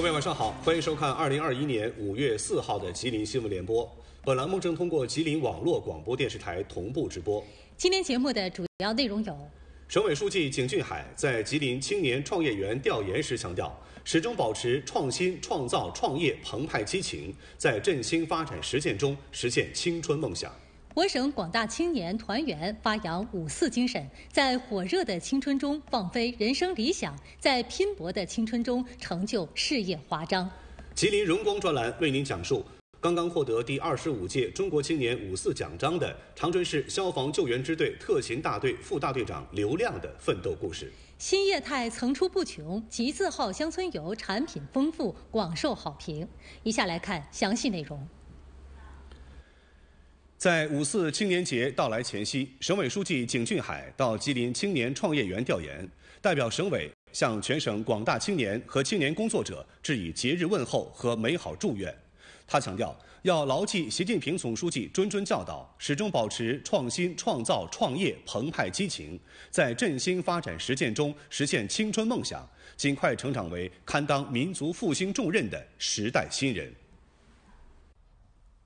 各位晚上好，欢迎收看二零二一年五月四号的吉林新闻联播。本栏目正通过吉林网络广播电视台同步直播。今天节目的主要内容有：省委书记景俊海在吉林青年创业园调研时强调，始终保持创新、创造、创业澎湃激情，在振兴发展实践中实现青春梦想。我省广大青年团员发扬五四精神，在火热的青春中放飞人生理想，在拼搏的青春中成就事业华章。吉林荣光专栏为您讲述刚刚获得第二十五届中国青年五四奖章的长春市消防救援支队特勤大队副大队长刘亮的奋斗故事。新业态层出不穷，集字号乡村游产品丰富，广受好评。以下来看详细内容。在五四青年节到来前夕，省委书记景俊海到吉林青年创业园调研，代表省委向全省广大青年和青年工作者致以节日问候和美好祝愿。他强调，要牢记习近平总书记谆谆教导，始终保持创新、创造、创业澎湃激情，在振兴发展实践中实现青春梦想，尽快成长为堪当民族复兴重任的时代新人。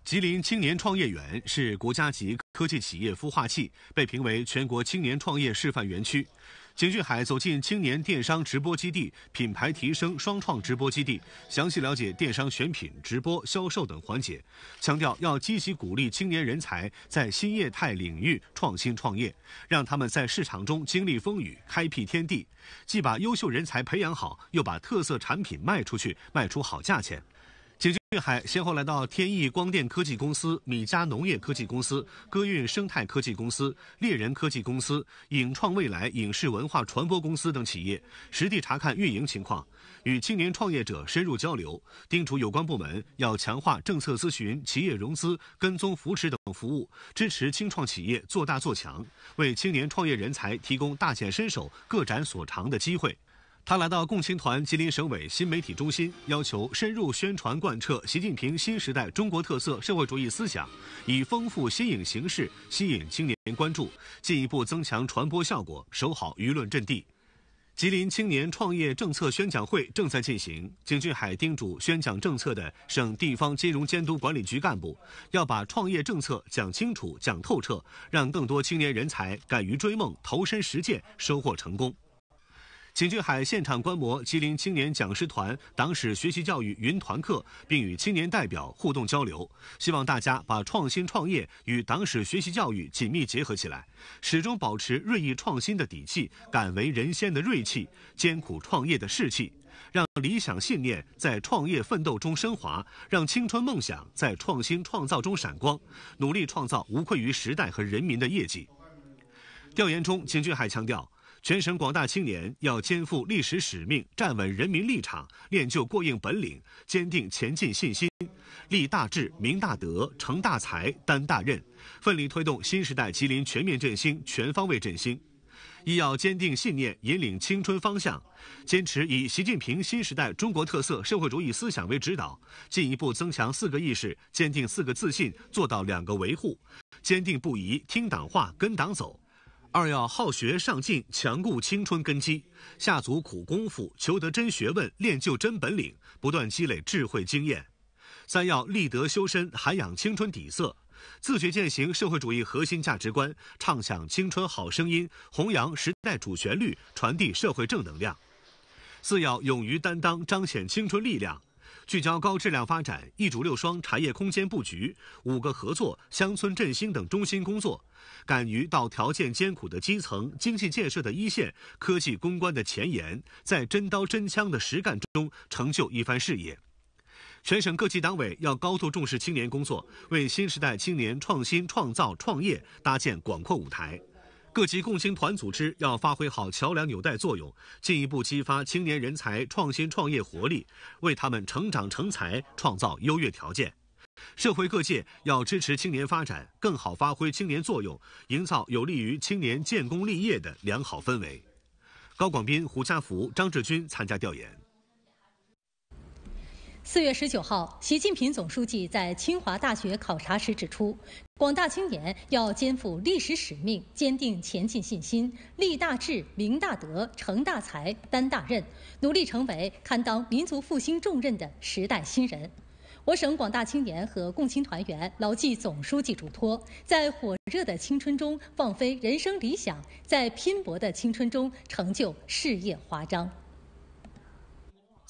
吉林青年创业园是国家级科技企业孵化器，被评为全国青年创业示范园区。景俊海走进青年电商直播基地、品牌提升双创直播基地，详细了解电商选品、直播销售等环节，强调要积极鼓励青年人才在新业态领域创新创业，让他们在市场中经历风雨、开辟天地，既把优秀人才培养好，又把特色产品卖出去、卖出好价钱。金粤海先后来到天翼光电科技公司、米家农业科技公司、歌韵生态科技公司、猎人科技公司、影创未来影视文化传播公司等企业，实地查看运营情况，与青年创业者深入交流，叮嘱有关部门要强化政策咨询、企业融资、跟踪扶持等服务，支持青创企业做大做强，为青年创业人才提供大显身手、各展所长的机会。他来到共青团吉林省委新媒体中心，要求深入宣传贯彻习近平新时代中国特色社会主义思想，以丰富新颖形式吸引青年关注，进一步增强传播效果，守好舆论阵地。吉林青年创业政策宣讲会正在进行，景俊海叮嘱宣讲政策的省地方金融监督管理局干部要把创业政策讲清楚、讲透彻，让更多青年人才敢于追梦、投身实践、收获成功。秦俊海现场观摩吉林青年讲师团党史学习教育云团课，并与青年代表互动交流。希望大家把创新创业与党史学习教育紧密结合起来，始终保持锐意创新的底气、敢为人先的锐气、艰苦创业的士气，让理想信念在创业奋斗中升华，让青春梦想在创新创造中闪光，努力创造无愧于时代和人民的业绩。调研中，秦俊海强调。全省广大青年要肩负历史使命，站稳人民立场，练就过硬本领，坚定前进信心，立大志、明大德、成大才、担大任，奋力推动新时代吉林全面振兴、全方位振兴。一要坚定信念，引领青春方向，坚持以习近平新时代中国特色社会主义思想为指导，进一步增强四个意识，坚定四个自信，做到两个维护，坚定不移听党话、跟党走。二要好学上进，强固青春根基，下足苦功夫，求得真学问，练就真本领，不断积累智慧经验；三要立德修身，涵养青春底色，自觉践行社会主义核心价值观，唱响青春好声音，弘扬时代主旋律，传递社会正能量；四要勇于担当，彰显青春力量。聚焦高质量发展、一主六双产业空间布局、五个合作、乡村振兴等中心工作，敢于到条件艰苦的基层、经济建设的一线、科技攻关的前沿，在真刀真枪的实干中成就一番事业。全省各级党委要高度重视青年工作，为新时代青年创新创造创业搭建广阔舞台。各级共青团组织要发挥好桥梁纽带作用，进一步激发青年人才创新创业活力，为他们成长成才创造优越条件。社会各界要支持青年发展，更好发挥青年作用，营造有利于青年建功立业的良好氛围。高广斌、胡家福、张志军参加调研。四月十九号，习近平总书记在清华大学考察时指出，广大青年要肩负历史使命，坚定前进信心，立大志、明大德、成大才、担大任，努力成为堪当民族复兴重任的时代新人。我省广大青年和共青团员牢记总书记嘱托，在火热的青春中放飞人生理想，在拼搏的青春中成就事业华章。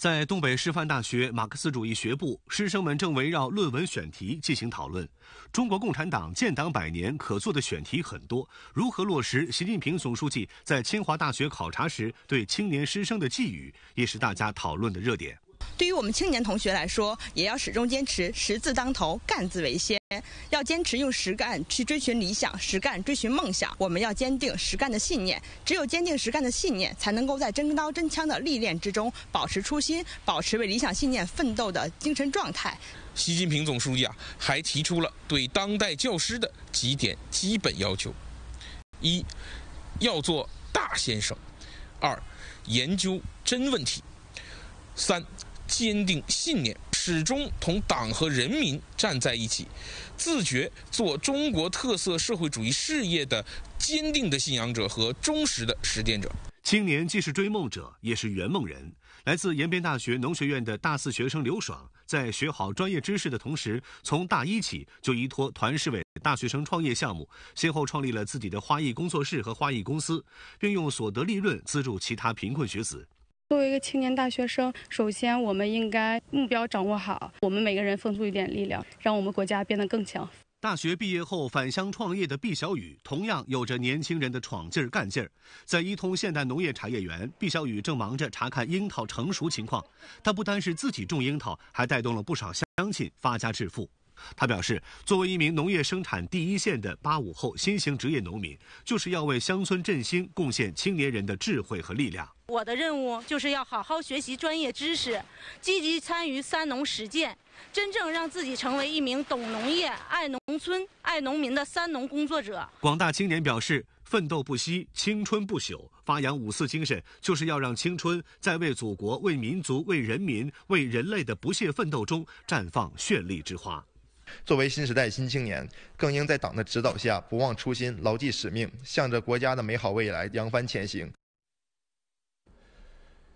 在东北师范大学马克思主义学部，师生们正围绕论文选题进行讨论。中国共产党建党百年，可做的选题很多。如何落实习近平总书记在清华大学考察时对青年师生的寄语，也是大家讨论的热点。对于我们青年同学来说，也要始终坚持“十字当头，干字为先”，要坚持用实干去追寻理想、实干追寻梦想。我们要坚定实干的信念，只有坚定实干的信念，才能够在真刀真枪的历练之中保持初心，保持为理想信念奋斗的精神状态。习近平总书记啊，还提出了对当代教师的几点基本要求：一，要做大先生；二，研究真问题；三。坚定信念，始终同党和人民站在一起，自觉做中国特色社会主义事业的坚定的信仰者和忠实的实践者。青年既是追梦者，也是圆梦人。来自延边大学农学院的大四学生刘爽，在学好专业知识的同时，从大一起就依托团市委大学生创业项目，先后创立了自己的花艺工作室和花艺公司，并用所得利润资助其他贫困学子。作为一个青年大学生，首先我们应该目标掌握好，我们每个人分出一点力量，让我们国家变得更强。大学毕业后返乡创业的毕小雨，同样有着年轻人的闯劲儿、干劲儿。在伊通现代农业产业园，毕小雨正忙着查看樱桃成熟情况。他不单是自己种樱桃，还带动了不少乡亲发家致富。他表示，作为一名农业生产第一线的八五后新型职业农民，就是要为乡村振兴贡献青年人的智慧和力量。我的任务就是要好好学习专业知识，积极参与“三农”实践，真正让自己成为一名懂农业、爱农村、爱农民的“三农”工作者。广大青年表示，奋斗不息，青春不朽。发扬五四精神，就是要让青春在为祖国、为民族、为人民、为人类的不懈奋斗中绽放绚丽之花。作为新时代新青年，更应在党的指导下不忘初心、牢记使命，向着国家的美好未来扬帆前行。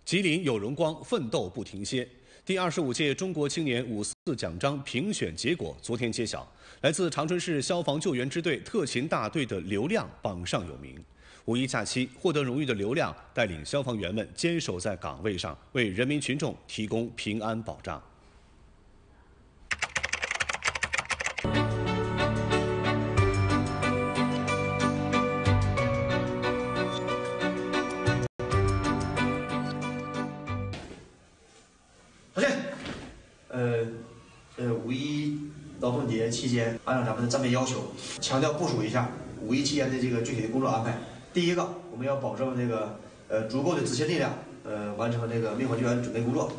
吉林有荣光，奋斗不停歇。第二十五届中国青年五四奖章评选结果昨天揭晓，来自长春市消防救援支队特勤大队的刘亮榜上有名。五一假期，获得荣誉的刘亮带领消防员们坚守在岗位上，为人民群众提供平安保障。期间，按照咱们的战备要求，强调部署一下五一期间的这个具体的工作安排。第一个，我们要保证这个呃足够的执勤力量，呃完成这个灭火救援准备工作。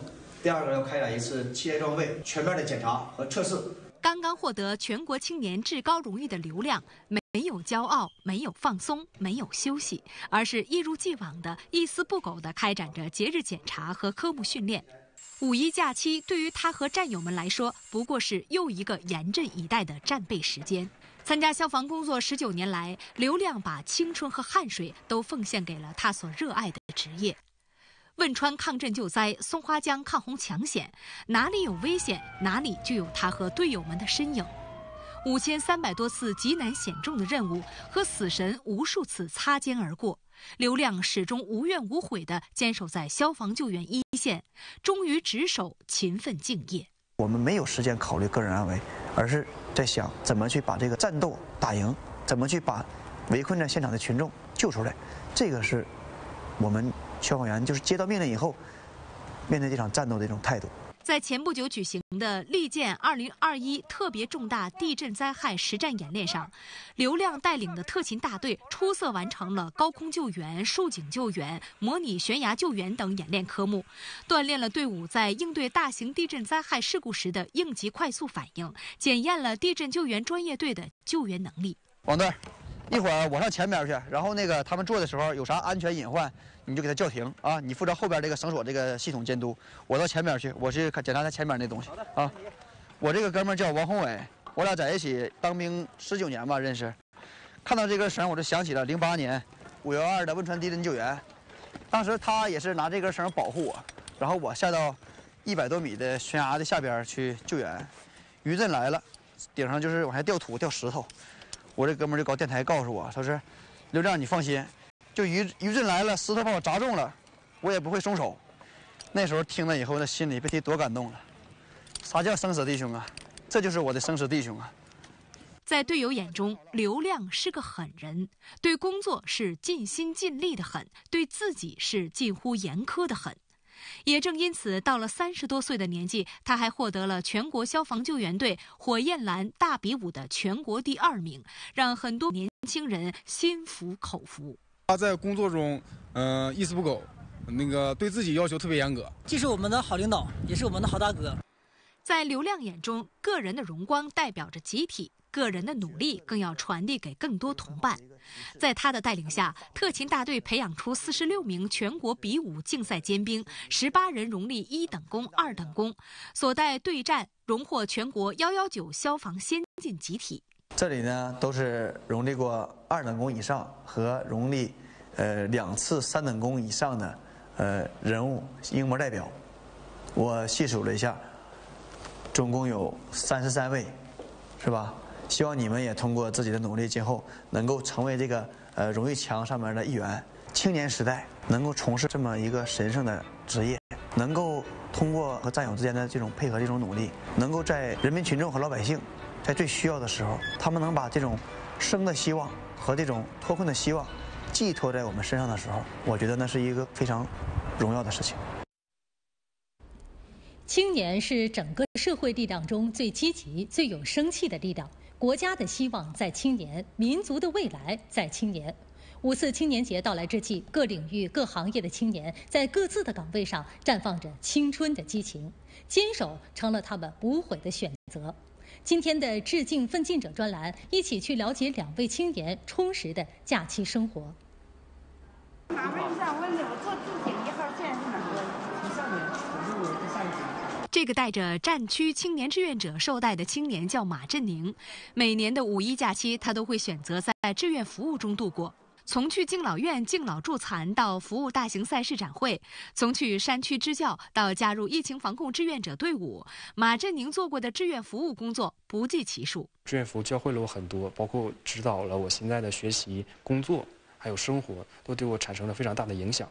第二个，要开展一次器械装备全面的检查和测试。刚刚获得全国青年至高荣誉的刘亮，没没有骄傲，没有放松，没有休息，而是一如既往的一丝不苟地开展着节日检查和科目训练。五一假期对于他和战友们来说，不过是又一个严阵以待的战备时间。参加消防工作十九年来，刘亮把青春和汗水都奉献给了他所热爱的职业。汶川抗震救灾、松花江抗洪抢险，哪里有危险，哪里就有他和队友们的身影。五千三百多次极难险重的任务，和死神无数次擦肩而过。刘亮始终无怨无悔地坚守在消防救援一线，忠于职守，勤奋敬业。我们没有时间考虑个人安危，而是在想怎么去把这个战斗打赢，怎么去把围困在现场的群众救出来。这个是，我们消防员就是接到命令以后，面对这场战斗的一种态度。在前不久举行的“利剑 2021” 特别重大地震灾害实战演练上，刘亮带领的特勤大队出色完成了高空救援、竖井救援、模拟悬崖救援等演练科目，锻炼了队伍在应对大型地震灾害事故时的应急快速反应，检验了地震救援专业队的救援能力。王队，一会儿我上前边去，然后那个他们做的时候有啥安全隐患？你就给他叫停啊！你负责后边这个绳索这个系统监督，我到前面去，我去检查他前面那东西啊。我这个哥们叫王宏伟，我俩在一起当兵十九年吧，认识。看到这根绳，我就想起了零八年五幺二的汶川地震救援，当时他也是拿这根绳保护我，然后我下到一百多米的悬崖的下边去救援。余震来了，顶上就是往下掉土掉石头，我这哥们就搞电台告诉我，说是刘亮，你放心。就余余震来了，石头把我砸中了，我也不会松手。那时候听了以后，那心里别提多感动了。啥叫生死弟兄啊？这就是我的生死弟兄啊！在队友眼中，刘亮是个狠人，对工作是尽心尽力的狠，对自己是近乎严苛的狠。也正因此，到了三十多岁的年纪，他还获得了全国消防救援队火焰蓝大比武的全国第二名，让很多年轻人心服口服。他在工作中，嗯，一丝不苟，那个对自己要求特别严格。既是我们的好领导，也是我们的好大哥。在刘亮眼中，个人的荣光代表着集体，个人的努力更要传递给更多同伴。在他的带领下，特勤大队培养出四十六名全国比武竞赛尖兵，十八人荣立一等功、二等功，所带队战荣获全国“幺幺九”消防先进集体。这里呢，都是荣立过二等功以上和荣立呃两次三等功以上的呃人物英模代表。我细数了一下，总共有三十三位，是吧？希望你们也通过自己的努力，今后能够成为这个呃荣誉墙上面的一员。青年时代能够从事这么一个神圣的职业，能够通过和战友之间的这种配合、这种努力，能够在人民群众和老百姓。在最需要的时候，他们能把这种生的希望和这种脱困的希望寄托在我们身上的时候，我觉得那是一个非常荣耀的事情。青年是整个社会力量中最积极、最有生气的力量，国家的希望在青年，民族的未来在青年。五四青年节到来之际，各领域、各行业的青年在各自的岗位上绽放着青春的激情，坚守成了他们无悔的选择。今天的致敬奋进者专栏，一起去了解两位青年充实的假期生活。麻烦一下，我坐地铁一号线，是哪个？上面，面？这个带着战区青年志愿者绶带的青年叫马振宁，每年的五一假期，他都会选择在志愿服务中度过。从去敬老院敬老助残到服务大型赛事展会，从去山区支教到加入疫情防控志愿者队伍，马振宁做过的志愿服务工作不计其数。志愿服务教会了我很多，包括指导了我现在的学习、工作，还有生活，都对我产生了非常大的影响。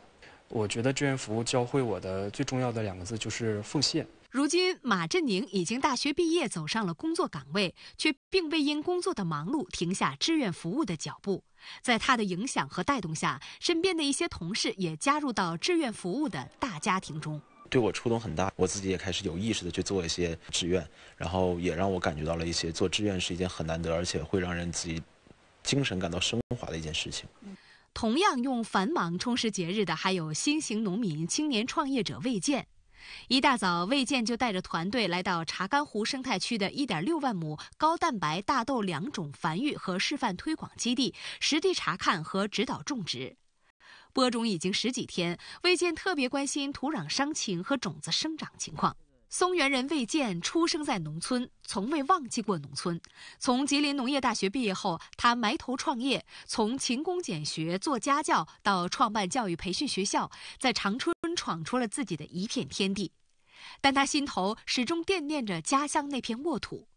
我觉得志愿服务教会我的最重要的两个字就是奉献。如今，马振宁已经大学毕业，走上了工作岗位，却并未因工作的忙碌停下志愿服务的脚步。在他的影响和带动下，身边的一些同事也加入到志愿服务的大家庭中。对我触动很大，我自己也开始有意识的去做一些志愿，然后也让我感觉到了一些做志愿是一件很难得，而且会让人自己精神感到升华的一件事情。同样用繁忙充实节日的，还有新型农民青年创业者魏健。一大早，魏健就带着团队来到查干湖生态区的一点六万亩高蛋白大豆良种繁育和示范推广基地，实地查看和指导种植。播种已经十几天，魏健特别关心土壤墒情和种子生长情况。松原人魏健出生在农村，从未忘记过农村。从吉林农业大学毕业后，他埋头创业，从勤工俭学做家教到创办教育培训学校，在长春。闯出了自己的一片天地，但他心头始终惦念着家乡那片沃土。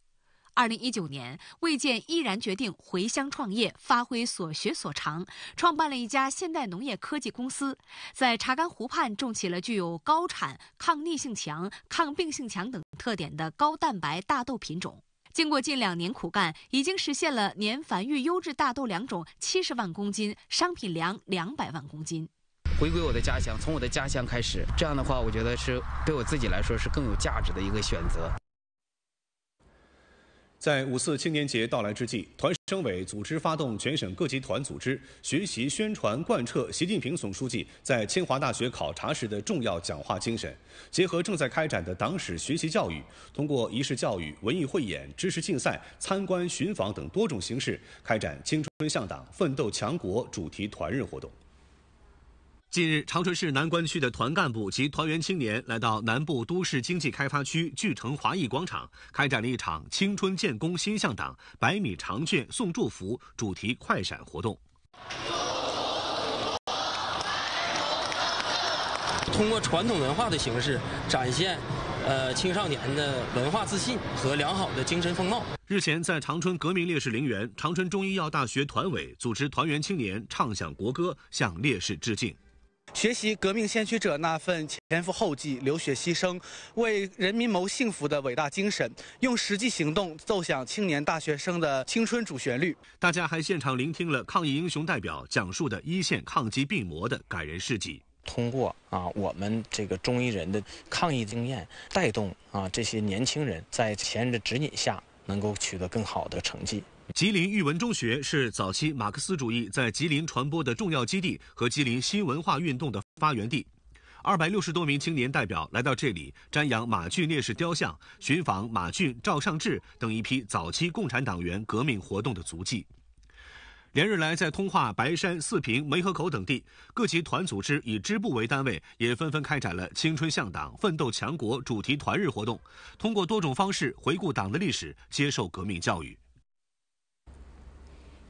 二零一九年，魏建毅然决定回乡创业，发挥所学所长，创办了一家现代农业科技公司，在查干湖畔种起了具有高产、抗逆性强、抗病性强等特点的高蛋白大豆品种。经过近两年苦干，已经实现了年繁育优质大豆良种七十万公斤，商品粮两百万公斤。回归我的家乡，从我的家乡开始，这样的话，我觉得是对我自己来说是更有价值的一个选择。在五四青年节到来之际，团省委组织发动全省各级团组织学习宣传贯彻习近平总书记在清华大学考察时的重要讲话精神，结合正在开展的党史学习教育，通过仪式教育、文艺汇演、知识竞赛、参观寻访等多种形式，开展“青春向党，奋斗强国”主题团日活动。近日，长春市南关区的团干部及团员青年来到南部都市经济开发区聚成华艺广场，开展了一场“青春建功心向党，百米长卷送祝福”主题快闪活动。通过传统文化的形式展现，呃青少年的文化自信和良好的精神风貌。日前，在长春革命烈士陵园，长春中医药大学团委组织团员青年唱响国歌，向烈士致敬。学习革命先驱者那份前赴后继、流血牺牲、为人民谋幸福的伟大精神，用实际行动奏响青年大学生的青春主旋律。大家还现场聆听了抗疫英雄代表讲述的一线抗击病魔的感人事迹。通过啊，我们这个中医人的抗疫经验，带动啊这些年轻人在前人的指引下，能够取得更好的成绩。吉林育文中学是早期马克思主义在吉林传播的重要基地和吉林新文化运动的发源地。二百六十多名青年代表来到这里，瞻仰马骏烈士雕像，寻访马骏、赵尚志等一批早期共产党员革命活动的足迹。连日来，在通化、白山、四平、梅河口等地，各级团组织以支部为单位，也纷纷开展了“青春向党，奋斗强国”主题团日活动，通过多种方式回顾党的历史，接受革命教育。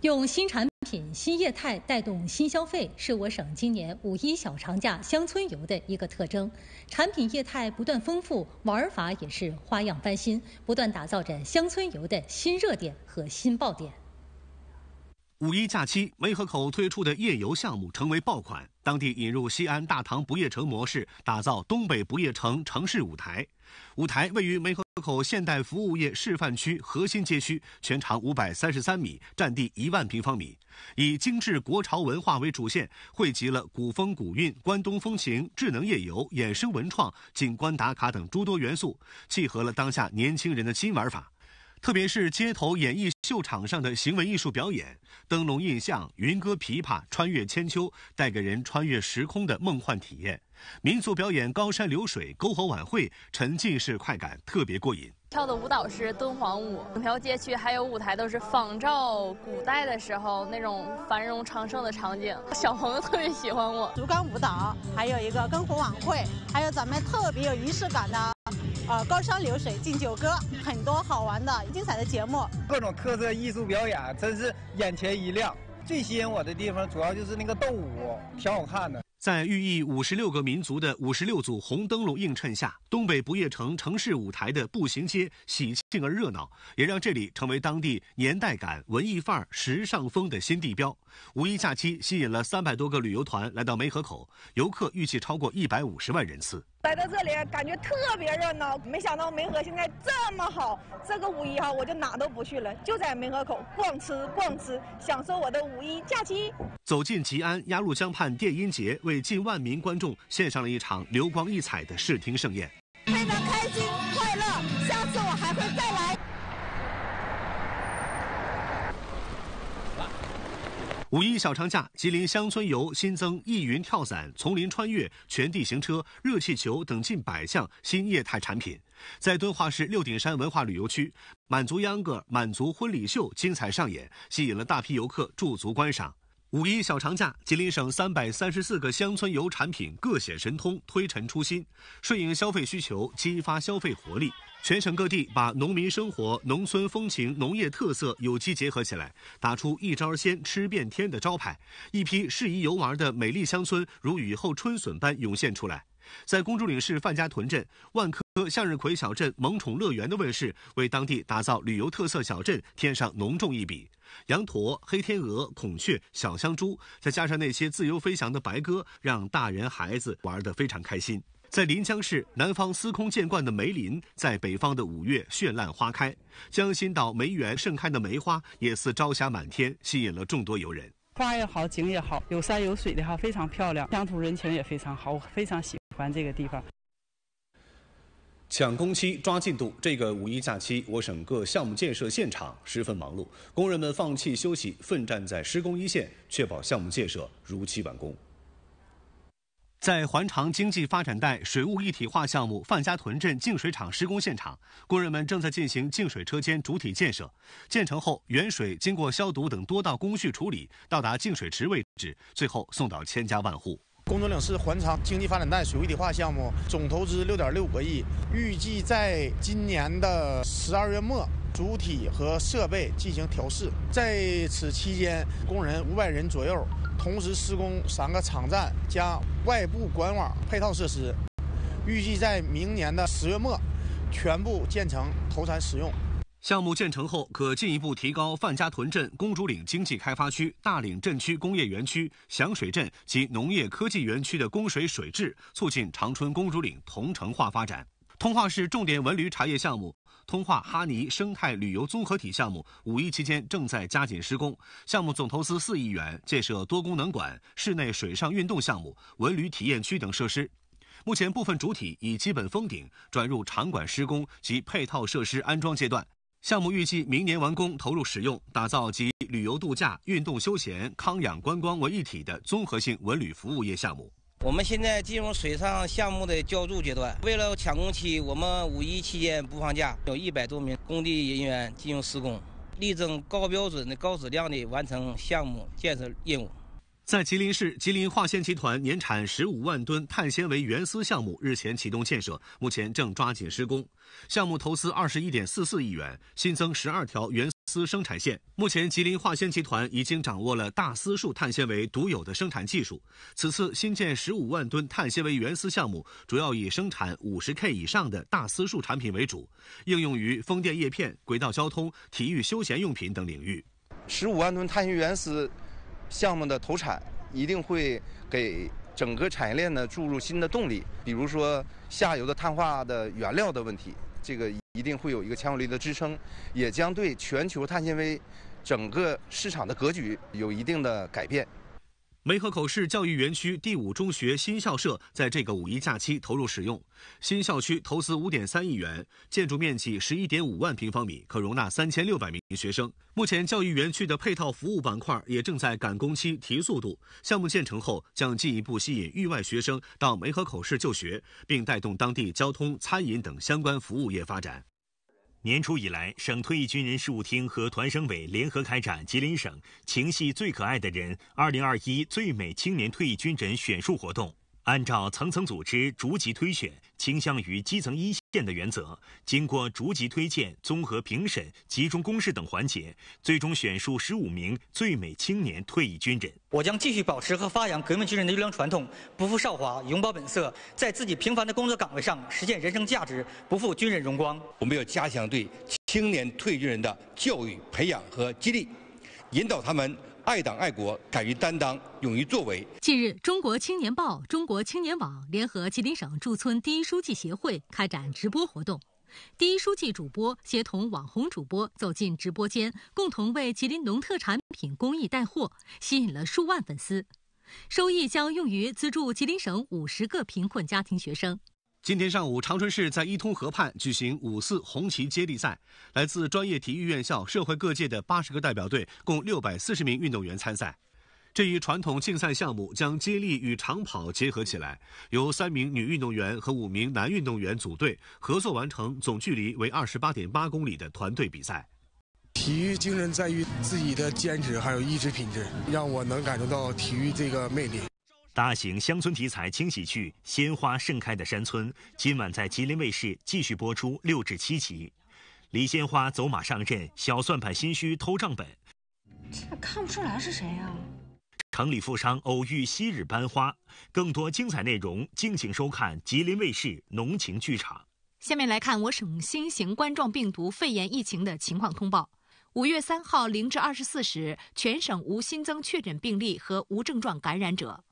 用新产品、新业态带动新消费，是我省今年“五一小长假”乡村游的一个特征。产品业态不断丰富，玩法也是花样翻新，不断打造着乡村游的新热点和新爆点。五一假期，梅河口推出的夜游项目成为爆款。当地引入西安大唐不夜城模式，打造东北不夜城城市舞台。舞台位于梅河口现代服务业示范区核心街区，全长五百三十三米，占地一万平方米，以精致国潮文化为主线，汇集了古风古韵、关东风情、智能夜游、衍生文创、景观打卡等诸多元素，契合了当下年轻人的新玩法。特别是街头演艺秀场上的行为艺术表演，灯笼印象、云歌琵琶、穿越千秋，带给人穿越时空的梦幻体验；民族表演高山流水、篝火晚会，沉浸式快感特别过瘾。跳的舞蹈是敦煌舞，整条街区还有舞台都是仿照古代的时候那种繁荣昌盛的场景。小朋友特别喜欢我。竹竿舞蹈，还有一个篝火晚会，还有咱们特别有仪式感的。啊，高山流水，敬酒歌，很多好玩的、精彩的节目，各种特色艺术表演，真是眼前一亮。最吸引我的地方，主要就是那个斗舞，挺好看的。在寓意五十六个民族的五十六组红灯笼映衬下，东北不夜城城市舞台的步行街喜庆而热闹，也让这里成为当地年代感、文艺范儿、时尚风的新地标。五一假期吸引了三百多个旅游团来到梅河口，游客预计超过一百五十万人次。来到这里感觉特别热闹，没想到梅河现在这么好。这个五一哈，我就哪都不去了，就在梅河口逛吃逛吃，享受我的五一假期。走进吉安鸭绿江畔电音节，为近万名观众献上了一场流光溢彩的视听盛宴。五一小长假，吉林乡村游新增翼云跳伞、丛林穿越、全地形车、热气球等近百项新业态产品。在敦化市六顶山文化旅游区，满族秧歌、满族婚礼秀精彩上演，吸引了大批游客驻足观赏。五一小长假，吉林省三百三十四个乡村游产品各显神通，推陈出新，顺应消费需求，激发消费活力。全省各地把农民生活、农村风情、农业特色有机结合起来，打出“一招鲜，吃遍天”的招牌。一批适宜游玩的美丽乡村如雨后春笋般涌现出来。在公主岭市范家屯镇，万科。向日葵小镇萌宠乐园的问世，为当地打造旅游特色小镇添上浓重一笔。羊驼、黑天鹅、孔雀、小香猪，再加上那些自由飞翔的白鸽，让大人孩子玩得非常开心。在临江市南方司空见惯的梅林，在北方的五月绚烂花开。江心岛梅园盛开的梅花，也似朝霞满天，吸引了众多游人。花也好，景也好，有山有水的哈，非常漂亮，乡土人情也非常好，我非常喜欢这个地方。抢工期、抓进度，这个五一假期，我省各项目建设现场十分忙碌，工人们放弃休息，奋战在施工一线，确保项目建设如期完工。在环长经济发展带水务一体化项目范家屯镇净水厂施工现场，工人们正在进行净水车间主体建设。建成后，原水经过消毒等多道工序处理，到达净水池位置，最后送到千家万户。工作岭市环长经济发展带水一体化项目总投资六点六五个亿，预计在今年的十二月末主体和设备进行调试，在此期间工人五百人左右，同时施工三个场站加外部管网配套设施，预计在明年的十月末全部建成投产使用。项目建成后，可进一步提高范家屯镇、公主岭经济开发区、大岭镇区工业园区、响水镇及农业科技园区的供水水质，促进长春公主岭同城化发展。通化市重点文旅产业项目——通化哈尼生态旅游综合体项目，五一期间正在加紧施工。项目总投资四亿元，建设多功能馆、室内水上运动项目、文旅体验区等设施。目前，部分主体已基本封顶，转入场馆施工及配套设施安装阶段。项目预计明年完工投入使用，打造集旅游度假、运动休闲、康养观光为一体的综合性文旅服务业项目。我们现在进入水上项目的浇筑阶段，为了抢工期，我们五一期间不放假，有一百多名工地人员进行施工，力争高标准的、高质量的完成项目建设任务。在吉林市，吉林化纤集团年产十五万吨碳纤维原丝项目日前启动建设，目前正抓紧施工。项目投资二十一点四四亿元，新增十二条原丝生产线。目前，吉林化纤集团已经掌握了大丝束碳纤维独有的生产技术。此次新建十五万吨碳纤维原丝项目，主要以生产五十 K 以上的大丝束产品为主，应用于风电叶片、轨道交通、体育休闲用品等领域。十五万吨碳纤维原丝。项目的投产一定会给整个产业链呢注入新的动力，比如说下游的碳化的原料的问题，这个一定会有一个强有力的支撑，也将对全球碳纤维整个市场的格局有一定的改变。梅河口市教育园区第五中学新校舍在这个五一假期投入使用。新校区投资五点三亿元，建筑面积十一点五万平方米，可容纳三千六百名学生。目前，教育园区的配套服务板块也正在赶工期、提速度。项目建成后，将进一步吸引域外学生到梅河口市就学，并带动当地交通、餐饮等相关服务业发展。年初以来，省退役军人事务厅和团省委联合开展吉林省“情系最可爱的人 ”2021 最美青年退役军人选树活动。按照层层组织、逐级推选、倾向于基层一线的原则，经过逐级推荐、综合评审、集中公示等环节，最终选出十五名最美青年退役军人。我将继续保持和发扬革命军人的优良传统，不负韶华，永葆本色，在自己平凡的工作岗位上实现人生价值，不负军人荣光。我们要加强对青年退军人的教育、培养和激励。引导他们爱党爱国，敢于担当，勇于作为。近日，中国青年报、中国青年网联合吉林省驻村第一书记协会开展直播活动，第一书记主播协同网红主播走进直播间，共同为吉林农特产品公益带货，吸引了数万粉丝，收益将用于资助吉林省五十个贫困家庭学生。今天上午，长春市在伊通河畔举行五四红旗接力赛。来自专业体育院校、社会各界的80个代表队，共640名运动员参赛。这一传统竞赛项目将接力与长跑结合起来，由三名女运动员和五名男运动员组队合作完成，总距离为28.8公里的团队比赛。体育精神在于自己的坚持还有意志品质，让我能感受到体育这个魅力。大型乡村题材轻喜剧《鲜花盛开的山村》今晚在吉林卫视继续播出六至七集。李鲜花走马上任，小算盘心虚偷账本。这看不出来是谁呀？城里富商偶遇昔日班花。更多精彩内容，敬请收看吉林卫视《浓情剧场》。下面来看我省新型冠状病毒肺炎疫情的情况通报。五月三号零至二十四时，全省无新增确诊病例和无症状感染者。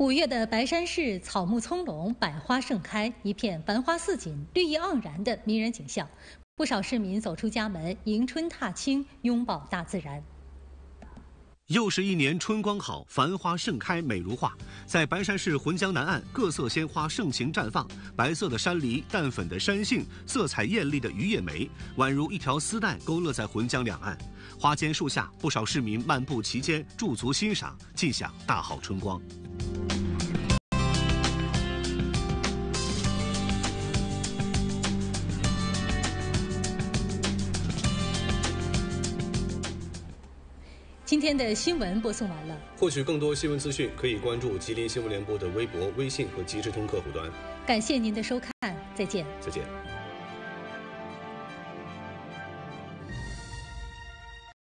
五月的白山市草木葱茏百花盛开，一片繁花似锦、绿意盎然的迷人景象。不少市民走出家门迎春踏青，拥抱大自然。又是一年春光好，繁花盛开美如画。在白山市浑江南岸，各色鲜花盛情绽放：白色的山梨、淡粉的山杏、色彩艳丽的榆叶梅，宛如一条丝带勾勒在浑江两岸。花间树下，不少市民漫步其间，驻足欣赏，尽享大好春光。今天的新闻播送完了。获取更多新闻资讯，可以关注吉林新闻联播的微博、微信和极智通客户端。感谢您的收看，再见。再见。